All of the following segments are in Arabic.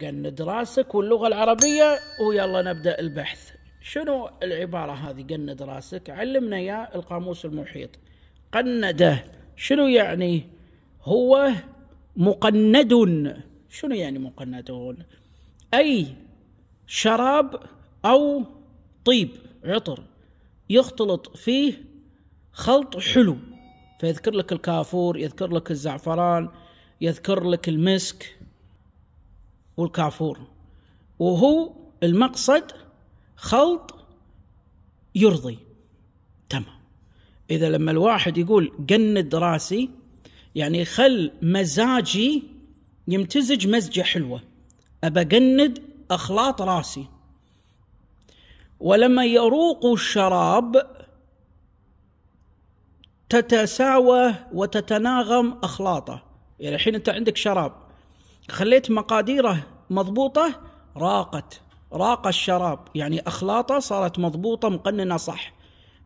قند راسك واللغة العربية ويلا نبدأ البحث شنو العبارة هذه قند راسك علمنا يا القاموس المحيط قنده شنو يعني هو مقند شنو يعني مقندون أي شراب أو طيب عطر يختلط فيه خلط حلو فيذكر لك الكافور يذكر لك الزعفران يذكر لك المسك والكافور وهو المقصد خلط يرضي تمام إذا لما الواحد يقول قند راسي يعني خل مزاجي يمتزج مزجة حلوة قند أخلاط راسي ولما يروق الشراب تتساوى وتتناغم أخلاطه يعني الحين أنت عندك شراب خليت مقاديره مضبوطة راقت راق الشراب يعني أخلاطه صارت مضبوطة مقننة صح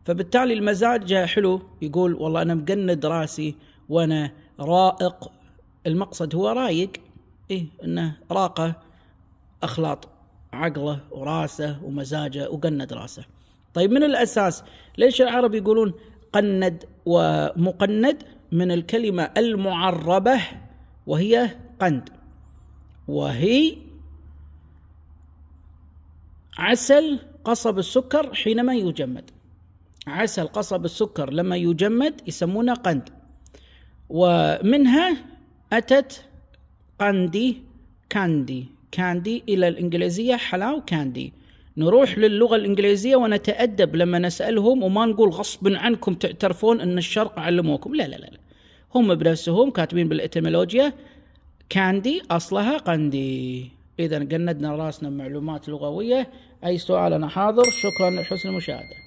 فبالتالي المزاج حلو يقول والله أنا مقند راسي وأنا رائق المقصد هو رايق إيه إنه راقة أخلاط عقله وراسه ومزاجه وقند راسه طيب من الأساس ليش العرب يقولون قند ومقند من الكلمة المعربة وهي قند وهي عسل قصب السكر حينما يجمد عسل قصب السكر لما يجمد يسمونه قند ومنها أتت قندي كاندي كاندي إلى الإنجليزية حلاو كاندي نروح للغة الإنجليزية ونتأدب لما نسألهم وما نقول غصب عنكم تعترفون أن الشرق علموكم لا لا لا هم بنفسهم كاتبين بالإتمولوجيا كاندي أصلها قندي إذا جندنا راسنا معلومات لغوية أي سؤال أنا حاضر شكرا لحسن المشاهدة